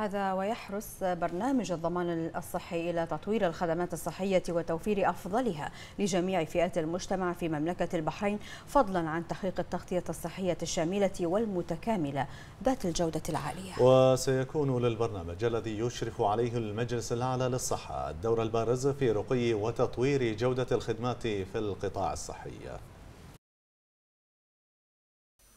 هذا ويحرص برنامج الضمان الصحي إلى تطوير الخدمات الصحية وتوفير أفضلها لجميع فئات المجتمع في مملكة البحرين فضلا عن تحقيق التغطية الصحية الشاملة والمتكاملة ذات الجودة العالية وسيكون للبرنامج الذي يشرف عليه المجلس الأعلى للصحة الدور البارز في رقي وتطوير جودة الخدمات في القطاع الصحي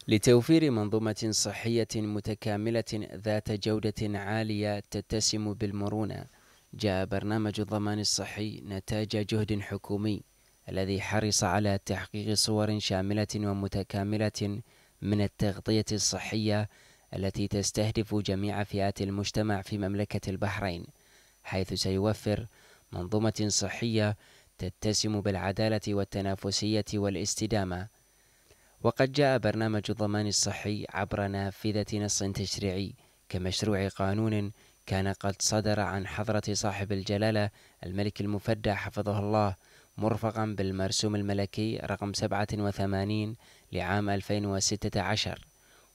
لتوفير منظومة صحية متكاملة ذات جودة عالية تتسم بالمرونة جاء برنامج الضمان الصحي نتاج جهد حكومي الذي حرص على تحقيق صور شاملة ومتكاملة من التغطية الصحية التي تستهدف جميع فئات المجتمع في مملكة البحرين حيث سيوفر منظومة صحية تتسم بالعدالة والتنافسية والاستدامة وقد جاء برنامج الضمان الصحي عبر نافذة نص تشريعي كمشروع قانون كان قد صدر عن حضرة صاحب الجلالة الملك المفدى حفظه الله مرفقا بالمرسوم الملكي رقم 87 لعام 2016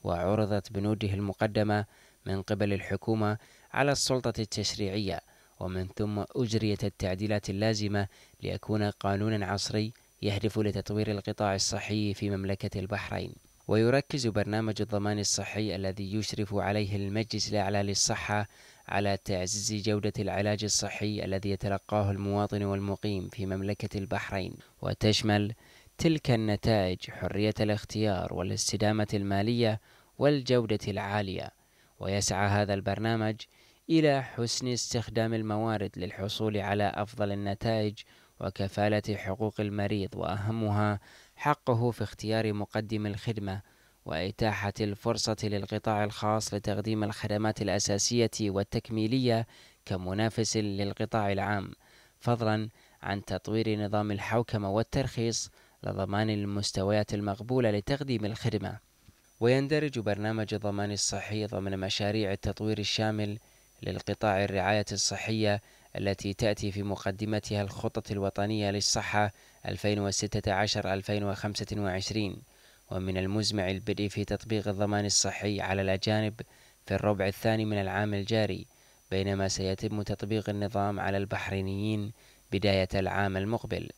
وعرضت بنوده المقدمة من قبل الحكومة على السلطة التشريعية ومن ثم أجريت التعديلات اللازمة ليكون قانونا عصري يهدف لتطوير القطاع الصحي في مملكة البحرين ويركز برنامج الضمان الصحي الذي يشرف عليه المجلس الأعلى للصحة على تعزيز جودة العلاج الصحي الذي يتلقاه المواطن والمقيم في مملكة البحرين وتشمل تلك النتائج حرية الاختيار والاستدامة المالية والجودة العالية ويسعى هذا البرنامج إلى حسن استخدام الموارد للحصول على أفضل النتائج وكفالة حقوق المريض وأهمها حقه في اختيار مقدم الخدمة وإتاحة الفرصة للقطاع الخاص لتقديم الخدمات الأساسية والتكميلية كمنافس للقطاع العام فضلا عن تطوير نظام الحوكمة والترخيص لضمان المستويات المقبولة لتقديم الخدمة ويندرج برنامج الضمان الصحي ضمن مشاريع التطوير الشامل للقطاع الرعاية الصحية التي تأتي في مقدمتها الخطط الوطنية للصحة 2016-2025 ومن المزمع البدء في تطبيق الضمان الصحي على الأجانب في الربع الثاني من العام الجاري بينما سيتم تطبيق النظام على البحرينيين بداية العام المقبل